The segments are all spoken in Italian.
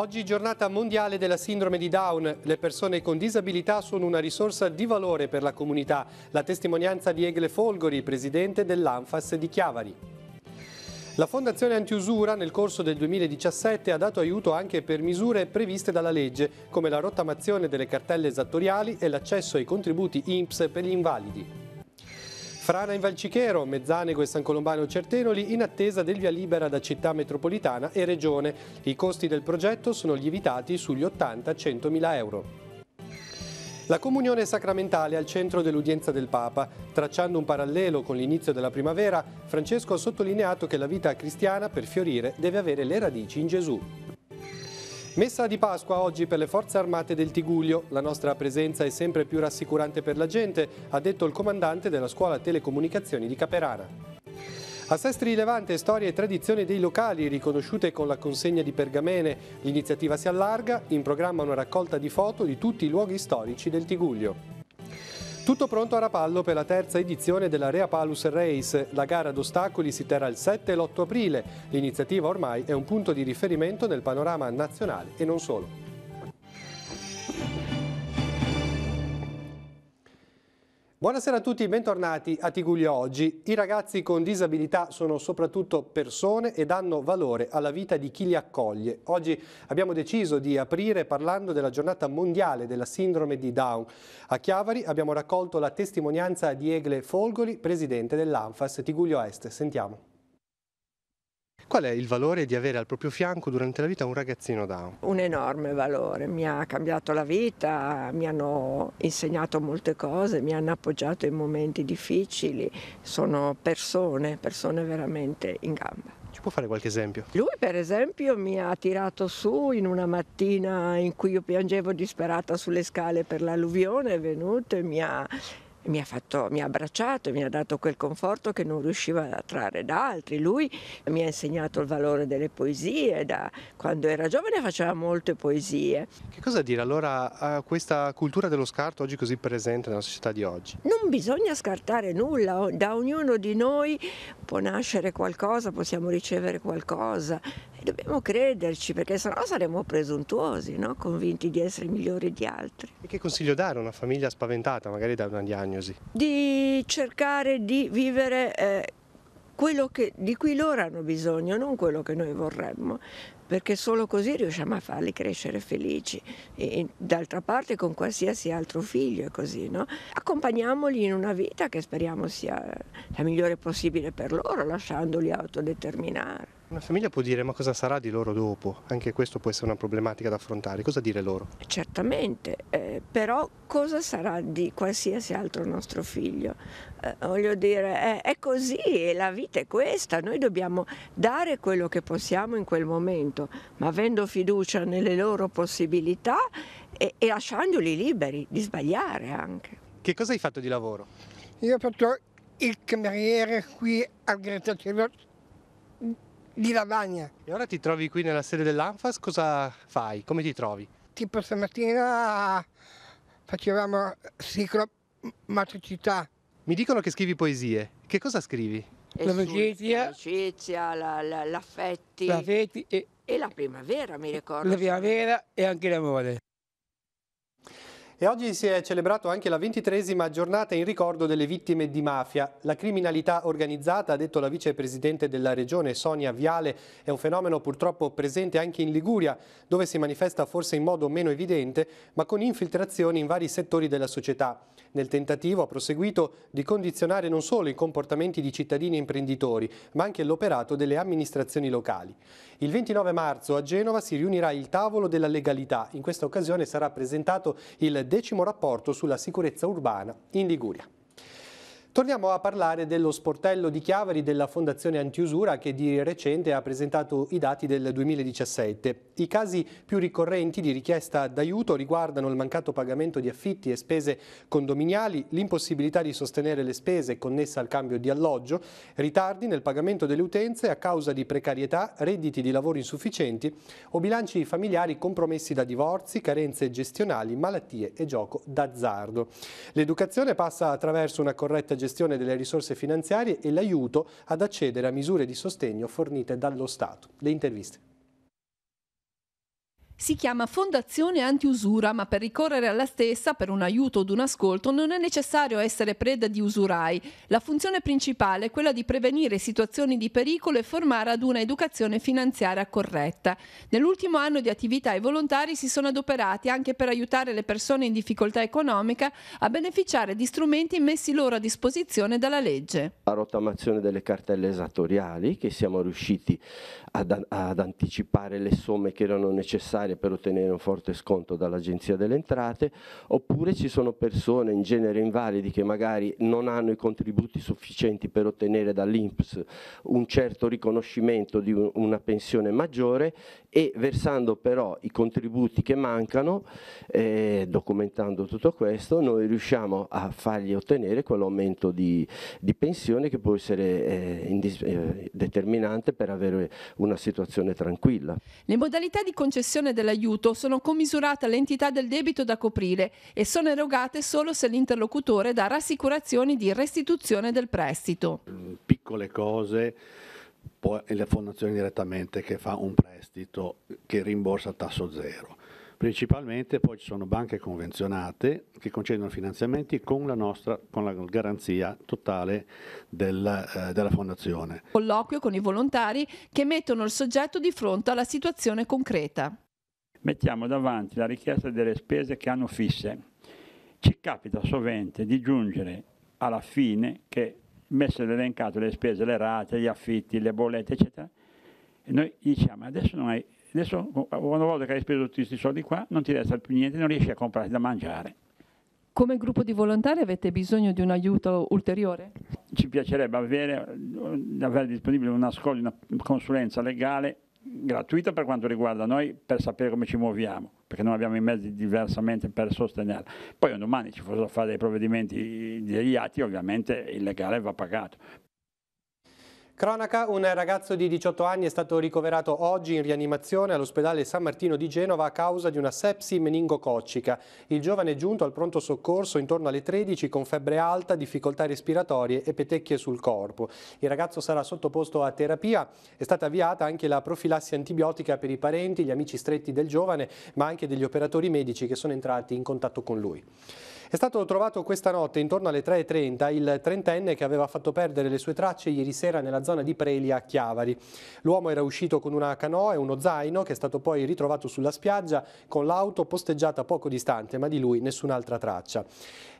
Oggi giornata mondiale della sindrome di Down. Le persone con disabilità sono una risorsa di valore per la comunità. La testimonianza di Egle Folgori, presidente dell'Anfas di Chiavari. La Fondazione Antiusura nel corso del 2017 ha dato aiuto anche per misure previste dalla legge, come la rottamazione delle cartelle esattoriali e l'accesso ai contributi INPS per gli invalidi. Frana in Valcichero, Mezzanego e San Colombano Certenoli in attesa del via libera da città metropolitana e regione. I costi del progetto sono lievitati sugli 80-100 mila euro. La comunione sacramentale al centro dell'udienza del Papa. Tracciando un parallelo con l'inizio della primavera, Francesco ha sottolineato che la vita cristiana per fiorire deve avere le radici in Gesù. Messa di Pasqua oggi per le forze armate del Tiguglio. La nostra presenza è sempre più rassicurante per la gente, ha detto il comandante della scuola telecomunicazioni di Caperana. A Sestri Levante, storia e tradizione dei locali riconosciute con la consegna di pergamene. L'iniziativa si allarga, in programma una raccolta di foto di tutti i luoghi storici del Tiguglio. Tutto pronto a Rapallo per la terza edizione della Reapalus Race. La gara ad ostacoli si terrà il 7 e l'8 aprile. L'iniziativa ormai è un punto di riferimento nel panorama nazionale e non solo. Buonasera a tutti e bentornati a Tiguglio Oggi. I ragazzi con disabilità sono soprattutto persone e danno valore alla vita di chi li accoglie. Oggi abbiamo deciso di aprire parlando della giornata mondiale della sindrome di Down. A Chiavari abbiamo raccolto la testimonianza di Egle Folgoli, presidente dell'ANFAS Tiguglio Est. Sentiamo. Qual è il valore di avere al proprio fianco durante la vita un ragazzino down? Un enorme valore, mi ha cambiato la vita, mi hanno insegnato molte cose, mi hanno appoggiato in momenti difficili, sono persone, persone veramente in gamba. Ci può fare qualche esempio? Lui per esempio mi ha tirato su in una mattina in cui io piangevo disperata sulle scale per l'alluvione, è venuto e mi ha mi ha, fatto, mi ha abbracciato, mi ha dato quel conforto che non riusciva a trarre da altri. Lui mi ha insegnato il valore delle poesie, da quando era giovane faceva molte poesie. Che cosa dire allora a questa cultura dello scarto oggi così presente nella società di oggi? Non bisogna scartare nulla, da ognuno di noi può nascere qualcosa, possiamo ricevere qualcosa e dobbiamo crederci perché sennò saremo presuntuosi, no? convinti di essere migliori di altri. E che consiglio dare a una famiglia spaventata magari da una diagnosi? diagnosi? Di cercare di vivere eh, quello che, di cui loro hanno bisogno, non quello che noi vorremmo perché solo così riusciamo a farli crescere felici. E, d'altra parte con qualsiasi altro figlio è così, no? Accompagniamoli in una vita che speriamo sia la migliore possibile per loro, lasciandoli autodeterminare. Una famiglia può dire ma cosa sarà di loro dopo? Anche questo può essere una problematica da affrontare. Cosa dire loro? Certamente, eh, però cosa sarà di qualsiasi altro nostro figlio? Eh, voglio dire, eh, è così, la vita è questa, noi dobbiamo dare quello che possiamo in quel momento, ma avendo fiducia nelle loro possibilità e, e lasciandoli liberi di sbagliare anche. Che cosa hai fatto di lavoro? Io ho fatto il cameriere qui al Greta Cielo di lavagna. E ora ti trovi qui nella sede dell'Anfas, cosa fai? Come ti trovi? Tipo stamattina facevamo ciclomatricità. Mi dicono che scrivi poesie. Che cosa scrivi? L'amicizia, l'amicizia la, la, l'affetti, l'affetti e, e la primavera, mi ricordo. La primavera e anche l'amore. E oggi si è celebrato anche la ventitresima giornata in ricordo delle vittime di mafia. La criminalità organizzata, ha detto la vicepresidente della regione Sonia Viale, è un fenomeno purtroppo presente anche in Liguria, dove si manifesta forse in modo meno evidente, ma con infiltrazioni in vari settori della società. Nel tentativo ha proseguito di condizionare non solo i comportamenti di cittadini e imprenditori, ma anche l'operato delle amministrazioni locali. Il 29 marzo a Genova si riunirà il tavolo della legalità. In questa occasione sarà presentato il decimo rapporto sulla sicurezza urbana in Liguria. Torniamo a parlare dello sportello di Chiavari della Fondazione Antiusura che di recente ha presentato i dati del 2017. I casi più ricorrenti di richiesta d'aiuto riguardano il mancato pagamento di affitti e spese condominiali, l'impossibilità di sostenere le spese connesse al cambio di alloggio, ritardi nel pagamento delle utenze a causa di precarietà, redditi di lavoro insufficienti o bilanci familiari compromessi da divorzi, carenze gestionali, malattie e gioco d'azzardo. L'educazione passa attraverso una corretta gestione delle risorse finanziarie e l'aiuto ad accedere a misure di sostegno fornite dallo Stato. Le interviste. Si chiama Fondazione Antiusura, ma per ricorrere alla stessa, per un aiuto o un ascolto, non è necessario essere preda di usurai. La funzione principale è quella di prevenire situazioni di pericolo e formare ad una educazione finanziaria corretta. Nell'ultimo anno di attività i volontari si sono adoperati anche per aiutare le persone in difficoltà economica a beneficiare di strumenti messi loro a disposizione dalla legge. La rottamazione delle cartelle esattoriali che siamo riusciti ad, ad anticipare le somme che erano necessarie per ottenere un forte sconto dall'Agenzia delle Entrate, oppure ci sono persone in genere invalidi che magari non hanno i contributi sufficienti per ottenere dall'INPS un certo riconoscimento di una pensione maggiore e versando però i contributi che mancano, eh, documentando tutto questo, noi riusciamo a fargli ottenere quell'aumento di, di pensione che può essere eh, eh, determinante per avere una situazione tranquilla. Le modalità di concessione dell'aiuto sono commisurate all'entità del debito da coprire e sono erogate solo se l'interlocutore dà rassicurazioni di restituzione del prestito. Piccole cose poi la fondazione direttamente che fa un prestito che rimborsa a tasso zero. Principalmente poi ci sono banche convenzionate che concedono finanziamenti con la, nostra, con la garanzia totale della, eh, della fondazione. Colloquio con i volontari che mettono il soggetto di fronte alla situazione concreta. Mettiamo davanti la richiesta delle spese che hanno fisse. Ci capita sovente di giungere alla fine che messe l'elencato le spese, le rate, gli affitti, le bollette eccetera e noi diciamo adesso non hai adesso una volta che hai speso tutti questi soldi qua non ti resta più niente, non riesci a comprare da mangiare. Come gruppo di volontari avete bisogno di un aiuto ulteriore? Ci piacerebbe avere, eh, avere disponibile una scuola, una consulenza legale gratuita per quanto riguarda noi per sapere come ci muoviamo, perché non abbiamo i mezzi diversamente per sostenerla. Poi un domani ci fossero fare dei provvedimenti degli atti, ovviamente il legale va pagato, Cronaca, un ragazzo di 18 anni è stato ricoverato oggi in rianimazione all'ospedale San Martino di Genova a causa di una sepsi meningococcica. Il giovane è giunto al pronto soccorso intorno alle 13 con febbre alta, difficoltà respiratorie e petecchie sul corpo. Il ragazzo sarà sottoposto a terapia. È stata avviata anche la profilassi antibiotica per i parenti, gli amici stretti del giovane, ma anche degli operatori medici che sono entrati in contatto con lui. È stato trovato questa notte intorno alle 3.30 il trentenne che aveva fatto perdere le sue tracce ieri sera nella zona di Prelia a Chiavari. L'uomo era uscito con una canoa e uno zaino che è stato poi ritrovato sulla spiaggia con l'auto posteggiata poco distante ma di lui nessun'altra traccia.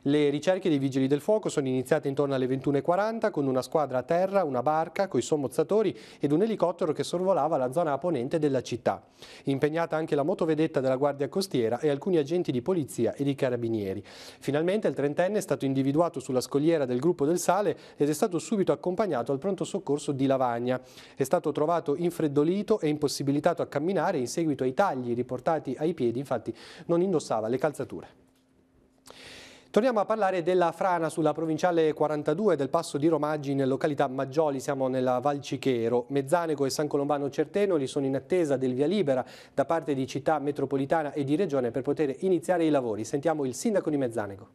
Le ricerche dei vigili del fuoco sono iniziate intorno alle 21.40 con una squadra a terra, una barca, coi sommozzatori ed un elicottero che sorvolava la zona a ponente della città. Impegnata anche la motovedetta della Guardia Costiera e alcuni agenti di polizia e di carabinieri. Finalmente il trentenne è stato individuato sulla scogliera del gruppo del Sale ed è stato subito accompagnato al pronto soccorso di Lavagna. È stato trovato infreddolito e impossibilitato a camminare in seguito ai tagli riportati ai piedi, infatti non indossava le calzature. Torniamo a parlare della frana sulla provinciale 42 del passo di Romaggi in località Maggioli, siamo nella Val Cichero. Mezzanego e San Colombano Certenoli sono in attesa del via libera da parte di città metropolitana e di regione per poter iniziare i lavori. Sentiamo il sindaco di Mezzanego.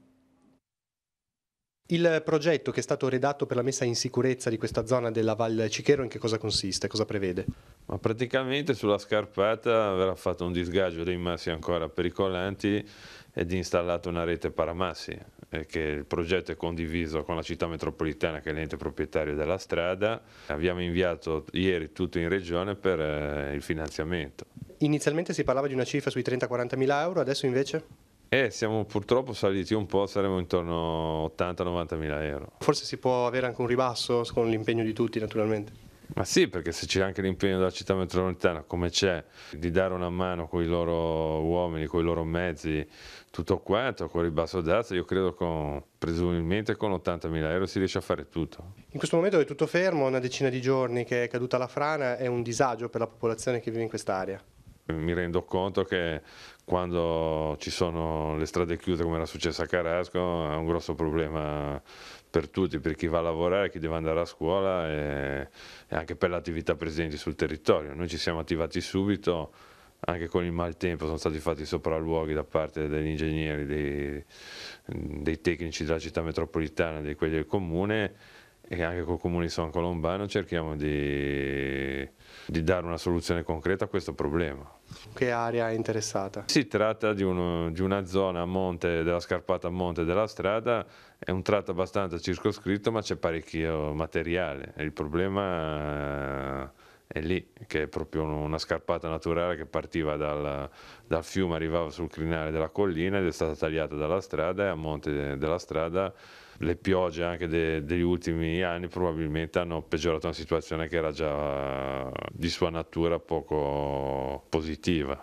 Il progetto che è stato redatto per la messa in sicurezza di questa zona della Val Cicchero in che cosa consiste? Cosa prevede? Ma praticamente sulla scarpata verrà fatto un disgaggio dei massi ancora pericolanti ed installata una rete paramassi eh, che il progetto è condiviso con la città metropolitana che è l'ente proprietario della strada. Abbiamo inviato ieri tutto in regione per eh, il finanziamento. Inizialmente si parlava di una cifra sui 30-40 mila euro, adesso invece? Eh, siamo purtroppo saliti un po', saremo intorno a 80-90 mila euro. Forse si può avere anche un ribasso con l'impegno di tutti naturalmente. Ma sì, perché se c'è anche l'impegno della città metropolitana, come c'è, di dare una mano con i loro uomini, con i loro mezzi, tutto quanto, con il ribasso d'asta, io credo che presumibilmente con 80 mila euro si riesce a fare tutto. In questo momento è tutto fermo, una decina di giorni che è caduta la frana, è un disagio per la popolazione che vive in quest'area mi rendo conto che quando ci sono le strade chiuse come era successo a Carasco è un grosso problema per tutti, per chi va a lavorare, chi deve andare a scuola e, e anche per le attività presenti sul territorio. Noi ci siamo attivati subito, anche con il maltempo sono stati fatti sopralluoghi da parte degli ingegneri, dei, dei tecnici della città metropolitana, di quelli del comune e anche col Comune di San Colombano cerchiamo di, di, dare una soluzione concreta a questo problema. Che area è interessata? Si tratta di, uno, di una zona a monte della scarpata a monte della strada, è un tratto abbastanza circoscritto ma c'è parecchio materiale, il problema eh, è lì, che è proprio una scarpata naturale che partiva dal, dal, fiume, arrivava sul crinale della collina ed è stata tagliata dalla strada e a monte della strada le piogge anche de- degli ultimi anni probabilmente hanno peggiorato una situazione che era già di sua natura poco positiva.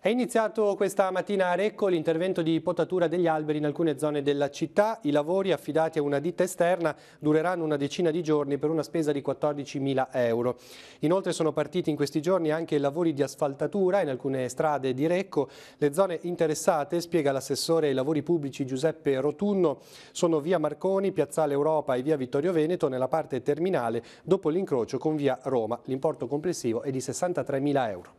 È iniziato questa mattina a Recco l'intervento di potatura degli alberi in alcune zone della città. I lavori affidati a una ditta esterna dureranno una decina di giorni per una spesa di 14.000 euro. Inoltre sono partiti in questi giorni anche lavori di asfaltatura in alcune strade di Recco. Le zone interessate, spiega l'assessore ai lavori pubblici Giuseppe Rotunno, sono via Marconi, piazzale Europa e via Vittorio Veneto nella parte terminale dopo l'incrocio con via Roma. L'importo complessivo è di 63.000 euro.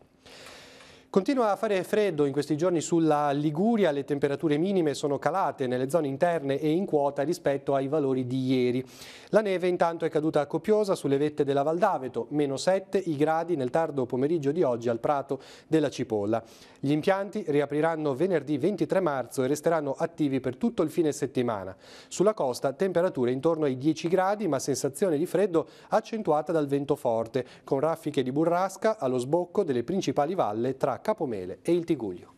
Continua a fare freddo in questi giorni sulla Liguria, le temperature minime sono calate nelle zone interne e in quota rispetto ai valori di ieri. La neve intanto è caduta copiosa sulle vette della Valdaveto, meno 7 i gradi nel tardo pomeriggio di oggi al Prato della Cipolla. Gli impianti riapriranno venerdì 23 marzo e resteranno attivi per tutto il fine settimana. Sulla costa temperature intorno ai 10 gradi ma sensazione di freddo accentuata dal vento forte, con raffiche di burrasca allo sbocco delle principali valle tra Capomele e il Tiguglio.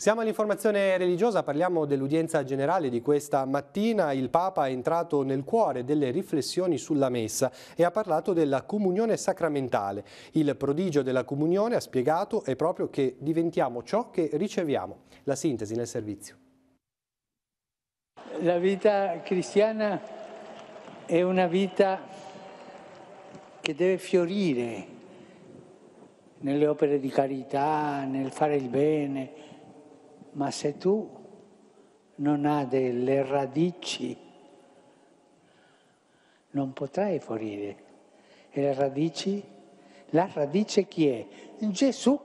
Siamo all'informazione religiosa, parliamo dell'udienza generale di questa mattina. Il Papa è entrato nel cuore delle riflessioni sulla messa e ha parlato della comunione sacramentale. Il prodigio della comunione, ha spiegato, è proprio che diventiamo ciò che riceviamo. La sintesi nel servizio. La vita cristiana è una vita che deve fiorire nelle opere di carità, nel fare il bene, ma se tu non hai delle radici, non potrai fiorire. E le radici? La radice chi è? Gesù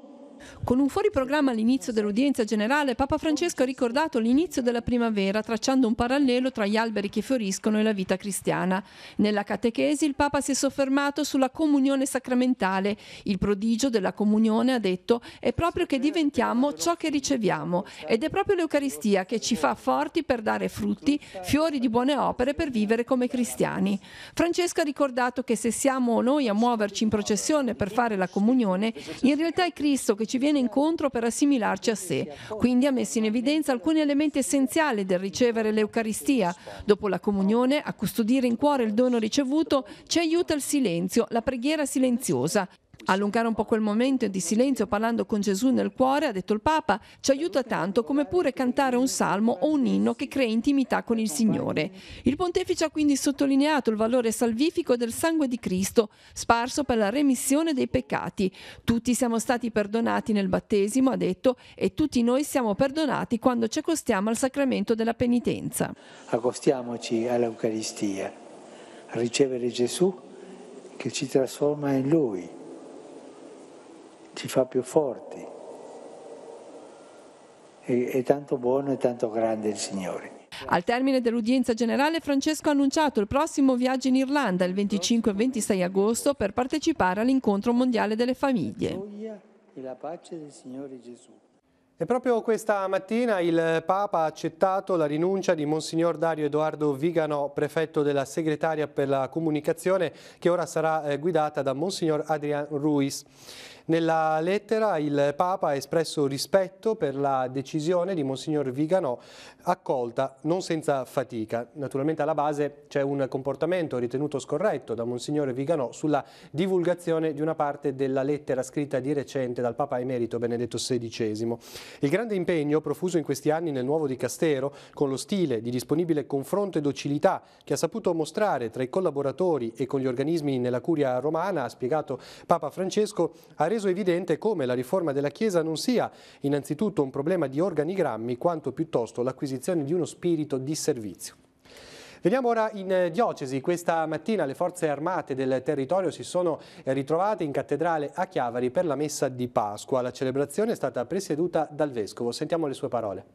con un fuori programma all'inizio dell'udienza generale, Papa Francesco ha ricordato l'inizio della primavera, tracciando un parallelo tra gli alberi che fioriscono e la vita cristiana. Nella catechesi il Papa si è soffermato sulla comunione sacramentale. Il prodigio della comunione, ha detto, è proprio che diventiamo ciò che riceviamo ed è proprio l'Eucaristia che ci fa forti per dare frutti, fiori di buone opere per vivere come cristiani. Francesco ha ricordato che se siamo noi a muoverci in processione per fare la comunione, in realtà è Cristo che ci ci viene incontro per assimilarci a sé. Quindi ha messo in evidenza alcuni elementi essenziali del ricevere l'Eucaristia. Dopo la comunione, a custodire in cuore il dono ricevuto, ci aiuta il silenzio, la preghiera silenziosa allungare un po' quel momento di silenzio parlando con Gesù nel cuore, ha detto il Papa, ci aiuta tanto come pure cantare un salmo o un inno che crea intimità con il Signore. Il pontefice ha quindi sottolineato il valore salvifico del sangue di Cristo, sparso per la remissione dei peccati. Tutti siamo stati perdonati nel battesimo, ha detto, e tutti noi siamo perdonati quando ci accostiamo al sacramento della penitenza. Accostiamoci all'Eucaristia, a ricevere Gesù che ci trasforma in Lui ci fa più forti. È, è tanto buono e tanto grande il Signore. Al termine dell'udienza generale Francesco ha annunciato il prossimo viaggio in Irlanda il 25 e 26 agosto per partecipare all'incontro mondiale delle famiglie. E proprio questa mattina il Papa ha accettato la rinuncia di Monsignor Dario Edoardo Vigano, prefetto della Segretaria per la Comunicazione, che ora sarà eh, guidata da Monsignor Adrian Ruiz. Nella lettera il Papa ha espresso rispetto per la decisione di Monsignor Viganò accolta non senza fatica. Naturalmente alla base c'è un comportamento ritenuto scorretto da Monsignor Viganò sulla divulgazione di una parte della lettera scritta di recente dal Papa Emerito Benedetto XVI. Il grande impegno profuso in questi anni nel nuovo di Castero, con lo stile di disponibile confronto e docilità che ha saputo mostrare tra i collaboratori e con gli organismi nella curia romana, ha spiegato Papa Francesco, ha reso reso evidente come la riforma della Chiesa non sia innanzitutto un problema di organigrammi quanto piuttosto l'acquisizione di uno spirito di servizio. Veniamo ora in eh, diocesi. Questa mattina le forze armate del territorio si sono eh, ritrovate in cattedrale a Chiavari per la messa di Pasqua. La celebrazione è stata presieduta dal Vescovo. Sentiamo le sue parole.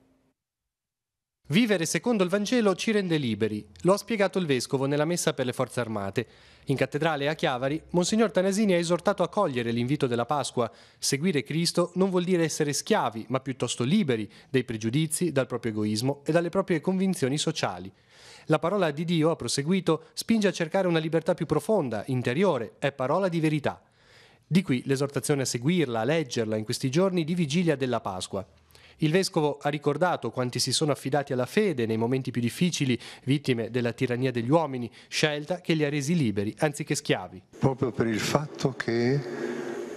Vivere secondo il Vangelo ci rende liberi, lo ha spiegato il Vescovo nella messa per le Forze Armate. In cattedrale a Chiavari, Monsignor Tanasini ha esortato a cogliere l'invito della Pasqua. Seguire Cristo non vuol dire essere schiavi, ma piuttosto liberi dai pregiudizi, dal proprio egoismo e dalle proprie convinzioni sociali. La parola di Dio, ha proseguito, spinge a cercare una libertà più profonda, interiore, è parola di verità. Di qui l'esortazione a seguirla, a leggerla in questi giorni di vigilia della Pasqua. Il vescovo ha ricordato quanti si sono affidati alla fede nei momenti più difficili, vittime della tirannia degli uomini, scelta che li ha resi liberi anziché schiavi. Proprio per il fatto che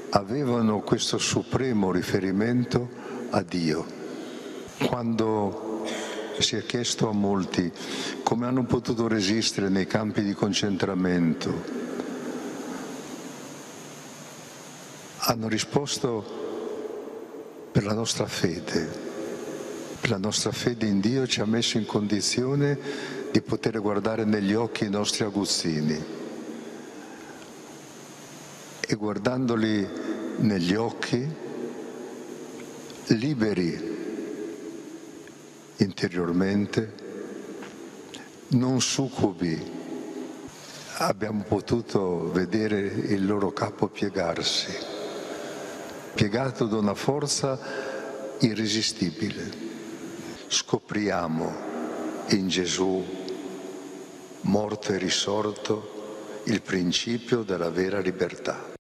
avevano questo supremo riferimento a Dio. Quando si è chiesto a molti come hanno potuto resistere nei campi di concentramento, hanno risposto per la nostra fede. La nostra fede in Dio ci ha messo in condizione di poter guardare negli occhi i nostri aguzzini e guardandoli negli occhi, liberi interiormente, non succubi, abbiamo potuto vedere il loro capo piegarsi piegato da una forza irresistibile. Scopriamo in Gesù, morto e risorto, il principio della vera libertà.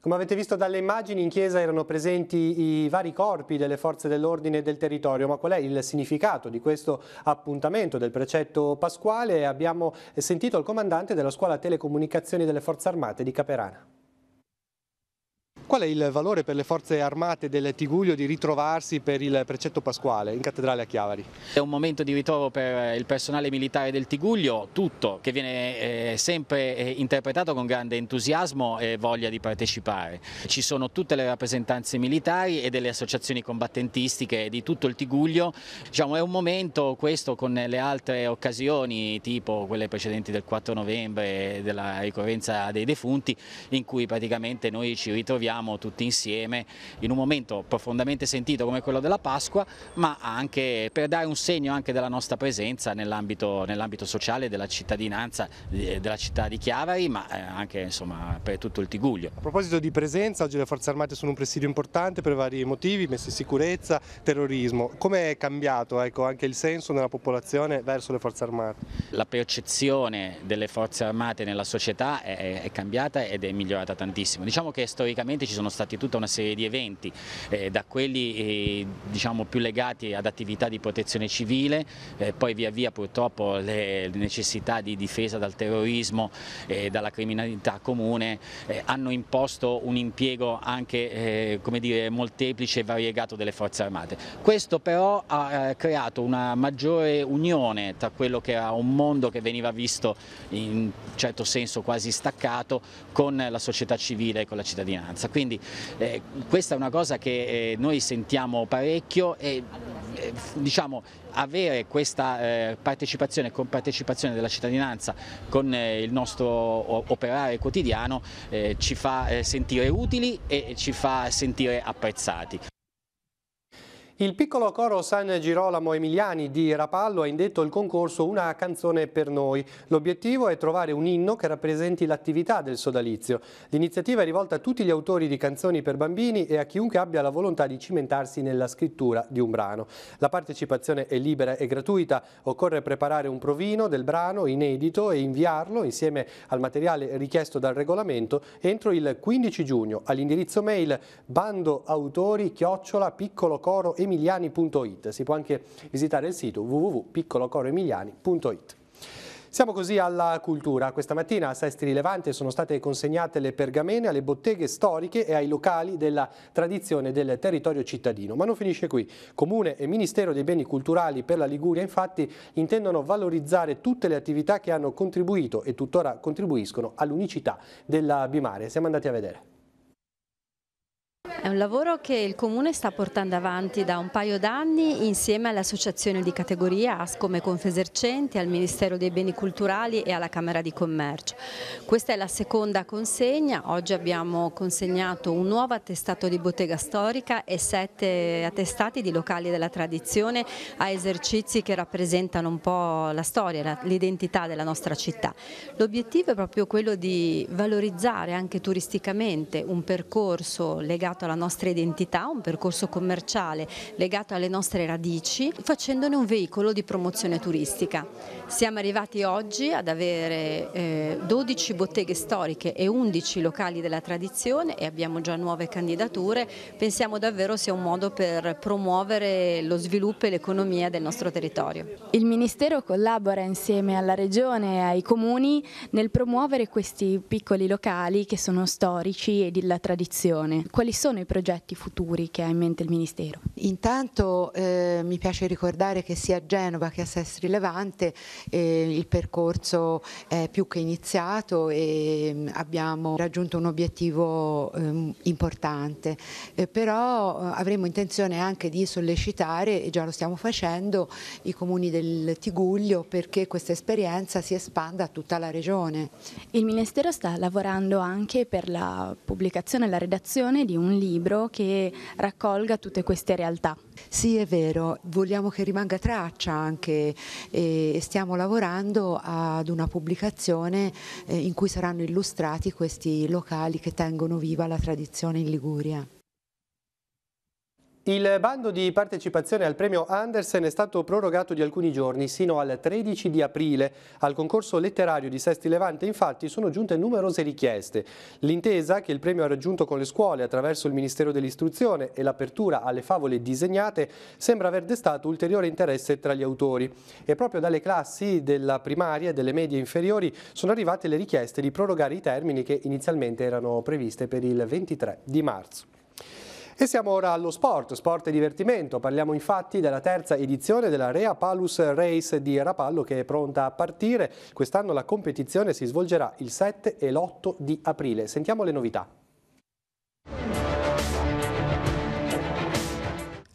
Come avete visto dalle immagini, in chiesa erano presenti i vari corpi delle forze dell'ordine e del territorio, ma qual è il significato di questo appuntamento del precetto pasquale? Abbiamo sentito il comandante della scuola telecomunicazioni delle forze armate di Caperana. Qual è il valore per le forze armate del Tiguglio di ritrovarsi per il precetto pasquale in cattedrale a Chiavari? È un momento di ritrovo per eh, il personale militare del Tiguglio, tutto che viene eh, sempre eh, interpretato con grande entusiasmo e voglia di partecipare. Ci sono tutte le rappresentanze militari e delle associazioni combattentistiche di tutto il Tiguglio. Diciamo, è un momento questo con le altre occasioni tipo quelle precedenti del 4 novembre della ricorrenza dei defunti in cui praticamente noi ci ritroviamo siamo tutti insieme in un momento profondamente sentito come quello della Pasqua, ma anche per dare un segno anche della nostra presenza nell'ambito nell sociale della cittadinanza eh, della città di Chiavari, ma eh, anche insomma, per tutto il Tiguglio. A proposito di presenza, oggi le Forze Armate sono un presidio importante per vari motivi, messa in sicurezza, terrorismo. Come è cambiato ecco, anche il senso nella popolazione verso le Forze Armate? La percezione delle Forze Armate nella società è, è cambiata ed è migliorata tantissimo. Diciamo che storicamente recenti ci sono stati tutta una serie di eventi, eh, da quelli eh, diciamo, più legati ad attività di protezione civile, eh, poi via via purtroppo le necessità di difesa dal terrorismo e dalla criminalità comune eh, hanno imposto un impiego anche eh, dire, molteplice e variegato delle forze armate. Questo però ha eh, creato una maggiore unione tra quello che era un mondo che veniva visto in certo senso quasi staccato con la società civile e con la cittadinanza. Quindi eh, questa è una cosa che eh, noi sentiamo parecchio e eh, diciamo avere questa eh, partecipazione e compartecipazione della cittadinanza con eh, il nostro operare quotidiano eh, ci fa sentire utili e ci fa sentire apprezzati. Il piccolo coro San Girolamo Emiliani di Rapallo ha indetto il concorso Una canzone per noi. L'obiettivo è trovare un inno che rappresenti l'attività del sodalizio. L'iniziativa è rivolta a tutti gli autori di canzoni per bambini e a chiunque abbia la volontà di cimentarsi nella scrittura di un brano. La partecipazione è libera e gratuita. Occorre preparare un provino del brano inedito e inviarlo insieme al materiale richiesto dal regolamento entro il 15 giugno all'indirizzo mail bandoautori chiocciola piccolo coro emiliani.it. Si può anche visitare il sito www.piccolocoremiliani.it. Siamo così alla cultura. Questa mattina a Sesti Rilevante sono state consegnate le pergamene alle botteghe storiche e ai locali della tradizione del territorio cittadino. Ma non finisce qui. Comune e Ministero dei Beni Culturali per la Liguria infatti intendono valorizzare tutte le attività che hanno contribuito e tuttora contribuiscono all'unicità della Bimare. Siamo andati a vedere. È un lavoro che il Comune sta portando avanti da un paio d'anni insieme alle associazioni di categoria Ascome Confesercenti, al Ministero dei Beni Culturali e alla Camera di Commercio. Questa è la seconda consegna, oggi abbiamo consegnato un nuovo attestato di bottega storica e sette attestati di locali della tradizione a esercizi che rappresentano un po' la storia, l'identità della nostra città. L'obiettivo è proprio quello di valorizzare anche turisticamente un percorso legato legato alla nostra identità, un percorso commerciale legato alle nostre radici, facendone un veicolo di promozione turistica. Siamo arrivati oggi ad avere eh, 12 botteghe storiche e 11 locali della tradizione e abbiamo già nuove candidature, pensiamo davvero sia un modo per promuovere lo sviluppo e l'economia del nostro territorio. Il Ministero collabora insieme alla Regione e ai comuni nel promuovere questi piccoli locali che sono storici e della tradizione. Quali sono sono i progetti futuri che ha in mente il Ministero? Intanto eh, mi piace ricordare che sia a Genova che a Sestri Levante eh, il percorso è più che iniziato e mm, abbiamo raggiunto un obiettivo ehm, eh, importante, però eh, avremo intenzione anche di sollecitare, e già lo stiamo facendo, i comuni del Tiguglio perché questa esperienza si espanda a tutta la regione. Il Ministero sta lavorando anche per la pubblicazione e la redazione di un libro che raccolga tutte queste realtà. Sì, è vero, vogliamo che rimanga traccia anche e stiamo lavorando ad una pubblicazione eh, in cui saranno illustrati questi locali che tengono viva la tradizione in Liguria. Il bando di partecipazione al premio Andersen è stato prorogato di alcuni giorni, sino al 13 di aprile. Al concorso letterario di Sesti Levante, infatti, sono giunte numerose richieste. L'intesa che il premio ha raggiunto con le scuole attraverso il Ministero dell'Istruzione e l'apertura alle favole disegnate sembra aver destato ulteriore interesse tra gli autori. E proprio dalle classi della primaria e delle medie inferiori sono arrivate le richieste di prorogare i termini che inizialmente erano previste per il 23 di marzo. E siamo ora allo sport, sport e divertimento. Parliamo infatti della terza edizione della Rea Palus Race di Rapallo che è pronta a partire. Quest'anno la competizione si svolgerà il 7 e l'8 di aprile. Sentiamo le novità.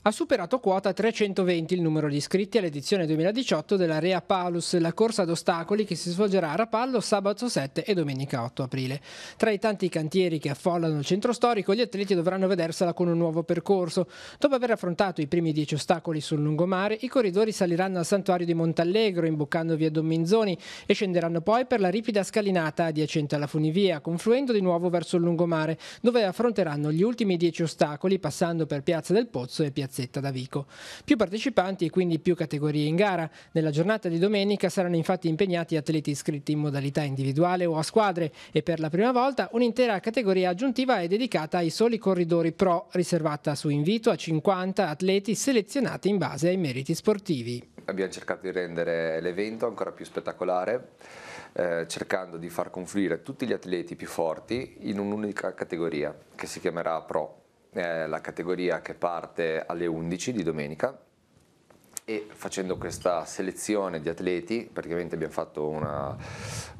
Ha superato quota 320 il numero di iscritti all'edizione 2018 della Rea Palus, la corsa ad ostacoli che si svolgerà a Rapallo sabato 7 e domenica 8 aprile. Tra i tanti cantieri che affollano il centro storico, gli atleti dovranno vedersela con un nuovo percorso. Dopo aver affrontato i primi 10 ostacoli sul lungomare, i corridori saliranno al santuario di Montallegro, imboccando via Dominzoni, e scenderanno poi per la ripida scalinata adiacente alla funivia, confluendo di nuovo verso il lungomare, dove affronteranno gli ultimi 10 ostacoli, passando per Piazza del Pozzo e Piazza Gazzetta d'Avico. Più partecipanti e quindi più categorie in gara. Nella giornata di domenica saranno infatti impegnati atleti iscritti in modalità individuale o a squadre e per la prima volta un'intera categoria aggiuntiva è dedicata ai soli corridori pro, riservata su invito a 50 atleti selezionati in base ai meriti sportivi. Abbiamo cercato di rendere l'evento ancora più spettacolare, eh, cercando di far confluire tutti gli atleti più forti in un'unica categoria che si chiamerà Pro eh, la categoria che parte alle 11 di domenica e facendo questa selezione di atleti, praticamente abbiamo fatto una,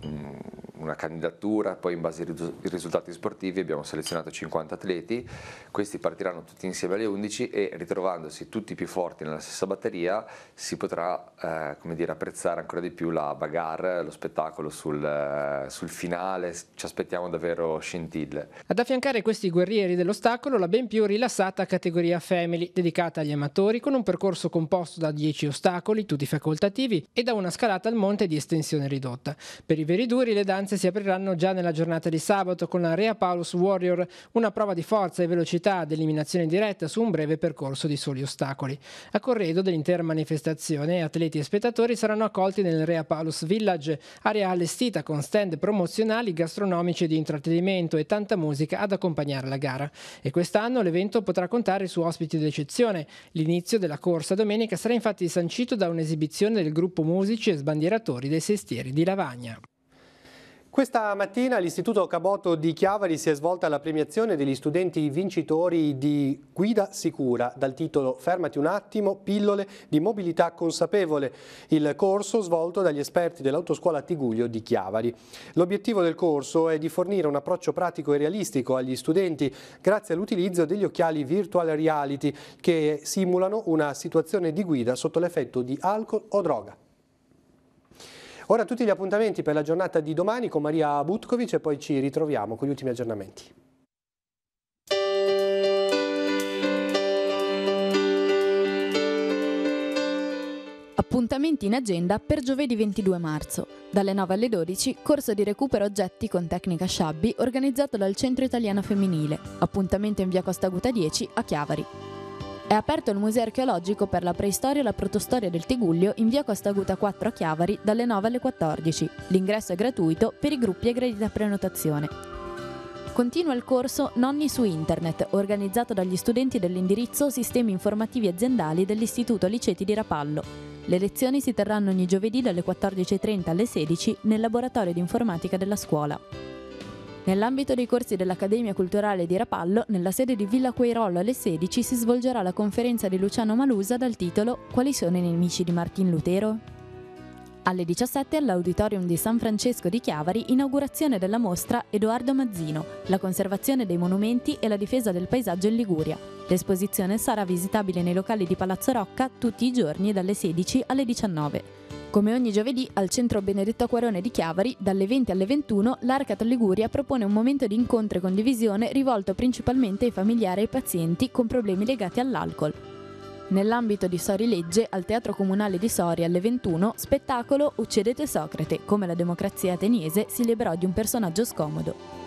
mm, una, candidatura, poi in base ai risultati sportivi abbiamo selezionato 50 atleti, questi partiranno tutti insieme alle 11 e ritrovandosi tutti più forti nella stessa batteria si potrà eh, dire, apprezzare ancora di più la bagarre, lo spettacolo sul, eh, sul finale, ci aspettiamo davvero scintille. Ad affiancare questi guerrieri dell'ostacolo la ben più rilassata categoria Family, dedicata agli amatori con un percorso composto da 10 ostacoli, tutti facoltativi, e da una scalata al monte di estensione ridotta. Per i veri duri le danze si apriranno già nella giornata di sabato con la Rea Paulus Warrior, una prova di forza e velocità ad eliminazione diretta su un breve percorso di soli ostacoli. A corredo dell'intera manifestazione, atleti e spettatori saranno accolti nel Rea Paulus Village, area allestita con stand promozionali, gastronomici di intrattenimento e tanta musica ad accompagnare la gara. E quest'anno l'evento potrà contare su ospiti d'eccezione. L'inizio della corsa domenica sarà in infatti sancito da un'esibizione del gruppo musici e sbandieratori dei sestieri di Lavagna. Questa mattina all'Istituto Caboto di Chiavari si è svolta la premiazione degli studenti vincitori di Guida Sicura dal titolo Fermati un attimo, pillole di mobilità consapevole, il corso svolto dagli esperti dell'autoscuola Tiguglio di Chiavari. L'obiettivo del corso è di fornire un approccio pratico e realistico agli studenti grazie all'utilizzo degli occhiali virtual reality che simulano una situazione di guida sotto l'effetto di alcol o droga. Ora tutti gli appuntamenti per la giornata di domani con Maria Butkovic e poi ci ritroviamo con gli ultimi aggiornamenti. Appuntamenti in agenda per giovedì 22 marzo. Dalle 9 alle 12, corso di recupero oggetti con tecnica sciabbi organizzato dal Centro Italiano Femminile. Appuntamento in via Costa Guta 10 a Chiavari. È aperto il Museo archeologico per la preistoria e la protostoria del Tiguglio in via Costa Aguta 4 a Chiavari dalle 9 alle 14. L'ingresso è gratuito per i gruppi aggrediti a prenotazione. Continua il corso Nonni su Internet, organizzato dagli studenti dell'indirizzo Sistemi informativi aziendali dell'Istituto Liceti di Rapallo. Le lezioni si terranno ogni giovedì dalle 14.30 alle 16 nel laboratorio di informatica della scuola. Nell'ambito dei corsi dell'Accademia Culturale di Rapallo, nella sede di Villa Queirollo alle 16 si svolgerà la conferenza di Luciano Malusa dal titolo Quali sono i nemici di Martin Lutero? Alle 17 all'Auditorium di San Francesco di Chiavari inaugurazione della mostra Edoardo Mazzino, la conservazione dei monumenti e la difesa del paesaggio in Liguria. L'esposizione sarà visitabile nei locali di Palazzo Rocca tutti i giorni dalle 16 alle 19. Come ogni giovedì al centro Benedetto Acquarone di Chiavari, dalle 20 alle 21, l'Arcat Liguria propone un momento di incontro e condivisione rivolto principalmente ai familiari e ai pazienti con problemi legati all'alcol. Nell'ambito di Sori Legge, al Teatro Comunale di Sori alle 21, spettacolo Uccidete Socrate, come la democrazia ateniese si liberò di un personaggio scomodo.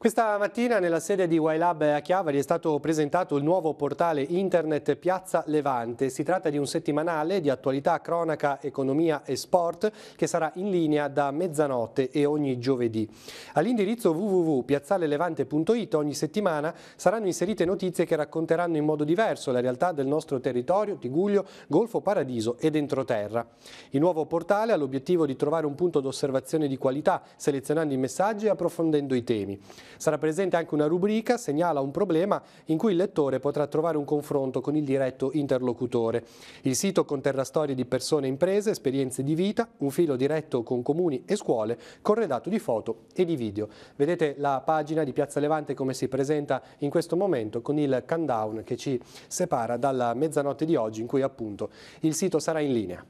Questa mattina nella sede di YLab a Chiavari è stato presentato il nuovo portale internet Piazza Levante. Si tratta di un settimanale di attualità, cronaca, economia e sport che sarà in linea da mezzanotte e ogni giovedì. All'indirizzo www.piazzalelevante.it ogni settimana saranno inserite notizie che racconteranno in modo diverso la realtà del nostro territorio, Tiguglio, Golfo Paradiso ed Entroterra. Il nuovo portale ha l'obiettivo di trovare un punto d'osservazione di qualità, selezionando i messaggi e approfondendo i temi. Sarà presente anche una rubrica segnala un problema in cui il lettore potrà trovare un confronto con il diretto interlocutore. Il sito conterrà storie di persone e imprese, esperienze di vita, un filo diretto con comuni e scuole, corredato di foto e di video. Vedete la pagina di Piazza Levante come si presenta in questo momento con il countdown che ci separa dalla mezzanotte di oggi in cui appunto il sito sarà in linea.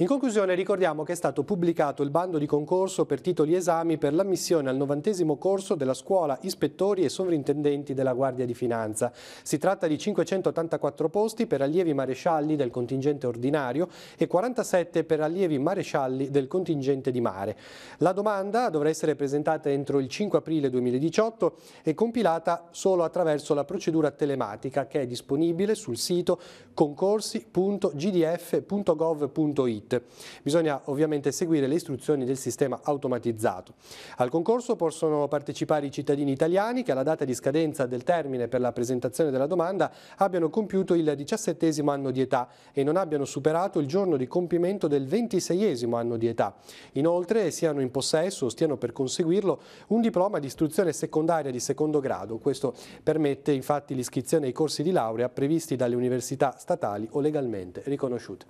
In conclusione ricordiamo che è stato pubblicato il bando di concorso per titoli esami per l'ammissione al novantesimo corso della scuola ispettori e sovrintendenti della Guardia di Finanza. Si tratta di 584 posti per allievi marescialli del contingente ordinario e 47 per allievi marescialli del contingente di mare. La domanda dovrà essere presentata entro il 5 aprile 2018 e compilata solo attraverso la procedura telematica che è disponibile sul sito concorsi.gdf.gov.it. Unit. Bisogna ovviamente seguire le istruzioni del sistema automatizzato. Al concorso possono partecipare i cittadini italiani che alla data di scadenza del termine per la presentazione della domanda abbiano compiuto il diciassettesimo anno di età e non abbiano superato il giorno di compimento del ventiseiesimo anno di età. Inoltre siano in possesso o stiano per conseguirlo un diploma di istruzione secondaria di secondo grado. Questo permette infatti l'iscrizione ai corsi di laurea previsti dalle università statali o legalmente riconosciute.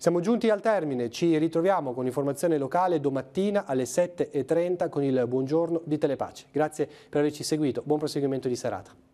Siamo giunti al termine, ci ritroviamo con informazione locale domattina alle 7.30 con il buongiorno di Telepace. Grazie per averci seguito, buon proseguimento di serata.